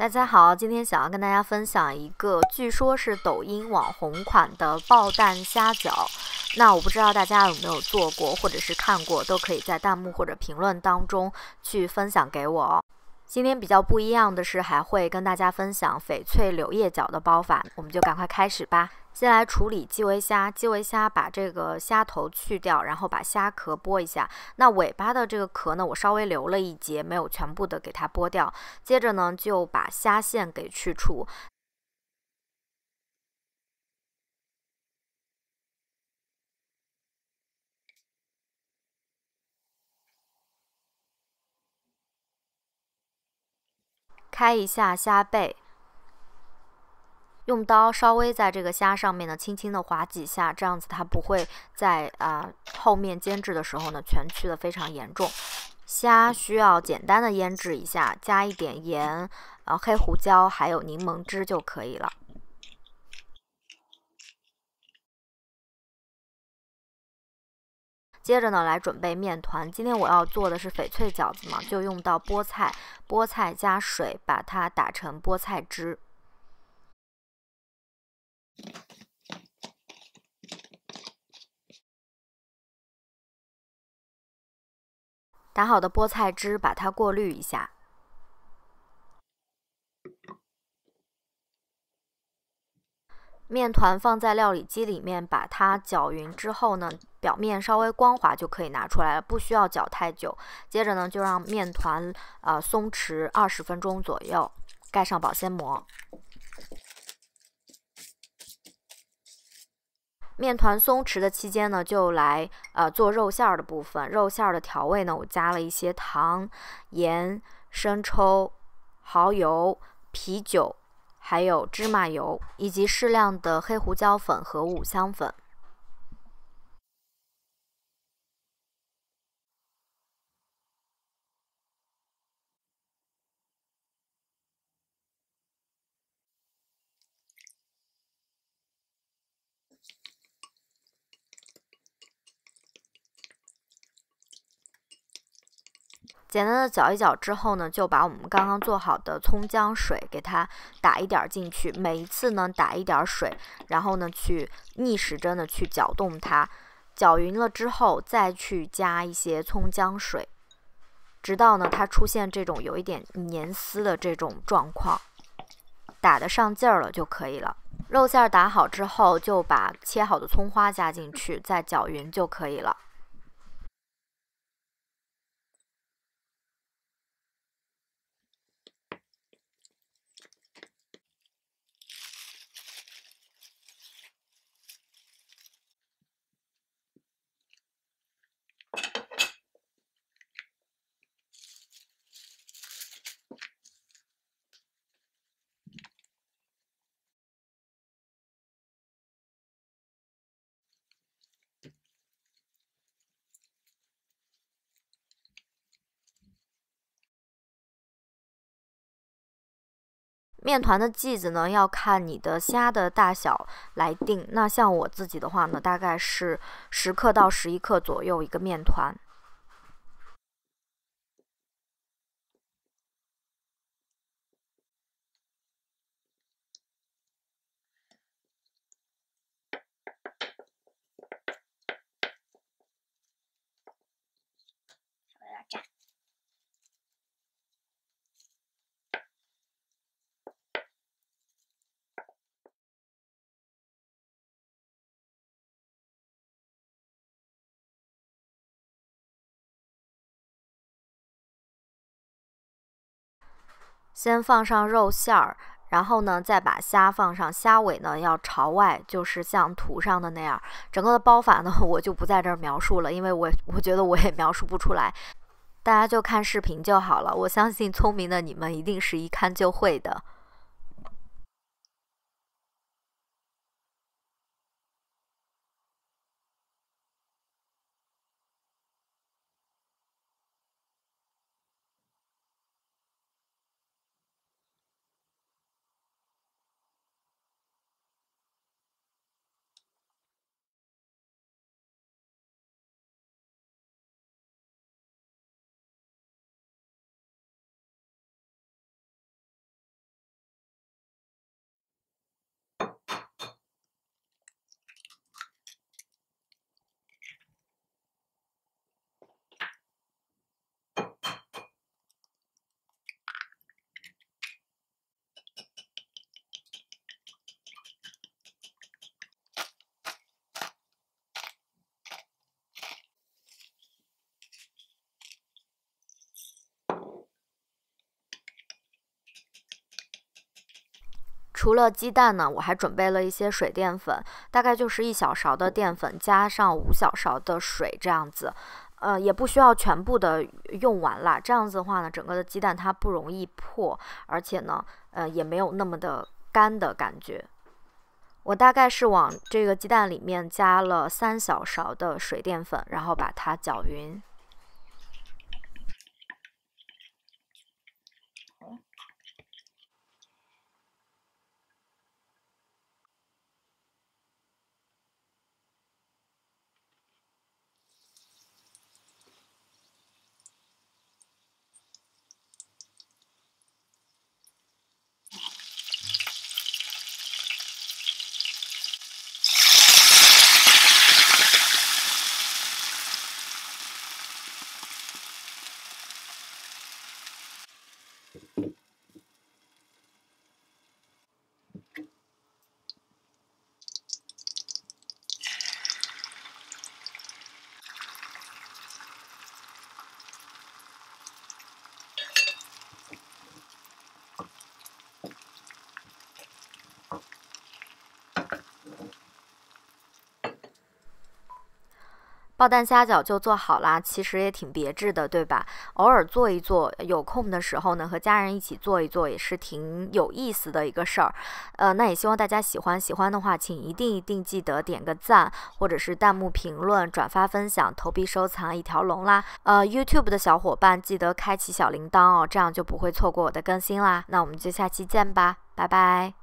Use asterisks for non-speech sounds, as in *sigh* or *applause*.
大家好，今天想要跟大家分享一个据说是抖音网红款的爆蛋虾饺。那我不知道大家有没有做过或者是看过，都可以在弹幕或者评论当中去分享给我哦。今天比较不一样的是，还会跟大家分享翡翠柳叶饺的包法，我们就赶快开始吧。先来处理基围虾，基围虾把这个虾头去掉，然后把虾壳剥一下。那尾巴的这个壳呢，我稍微留了一截，没有全部的给它剥掉。接着呢，就把虾线给去除，开一下虾背。用刀稍微在这个虾上面呢，轻轻的划几下，这样子它不会在啊后面煎制的时候呢，全去的非常严重。虾需要简单的腌制一下，加一点盐、啊，黑胡椒，还有柠檬汁就可以了。接着呢，来准备面团。今天我要做的是翡翠饺子嘛，就用到菠菜，菠菜加水把它打成菠菜汁。打好的菠菜汁，把它过滤一下。面团放在料理机里面，把它搅匀之后呢，表面稍微光滑就可以拿出来了，不需要搅太久。接着呢，就让面团呃松弛二十分钟左右，盖上保鲜膜。面团松弛的期间呢，就来呃做肉馅儿的部分。肉馅儿的调味呢，我加了一些糖、盐、生抽、蚝油、啤酒，还有芝麻油，以及适量的黑胡椒粉和五香粉。简单的搅一搅之后呢，就把我们刚刚做好的葱姜水给它打一点进去。每一次呢打一点水，然后呢去逆时针的去搅动它，搅匀了之后再去加一些葱姜水，直到呢它出现这种有一点黏丝的这种状况，打的上劲儿了就可以了。肉馅打好之后，就把切好的葱花加进去，再搅匀就可以了。面团的剂子呢，要看你的虾的大小来定。那像我自己的话呢，大概是十克到十一克左右一个面团。先放上肉馅儿，然后呢，再把虾放上。虾尾呢要朝外，就是像图上的那样。整个的包法呢，*laughs* 我就不在这儿描述了，因为我 *laughs* 我觉得我也描述不出来，大家就看视频就好了。我相信聪明的你们一定是一看就会的。除了鸡蛋呢，我还准备了一些水淀粉，大概就是一小勺的淀粉加上五小勺的水这样子，呃，也不需要全部的用完了。这样子的话呢，整个的鸡蛋它不容易破，而且呢，呃，也没有那么的干的感觉。我大概是往这个鸡蛋里面加了三小勺的水淀粉，然后把它搅匀。爆蛋虾饺就做好啦，其实也挺别致的，对吧？偶尔做一做，有空的时候呢，和家人一起做一做，也是挺有意思的一个事儿。呃，那也希望大家喜欢，喜欢的话请一定一定记得点个赞，或者是弹幕评论、转发、分享、投币、收藏一条龙啦。呃，YouTube 的小伙伴记得开启小铃铛哦，这样就不会错过我的更新啦。那我们就下期见吧，拜拜。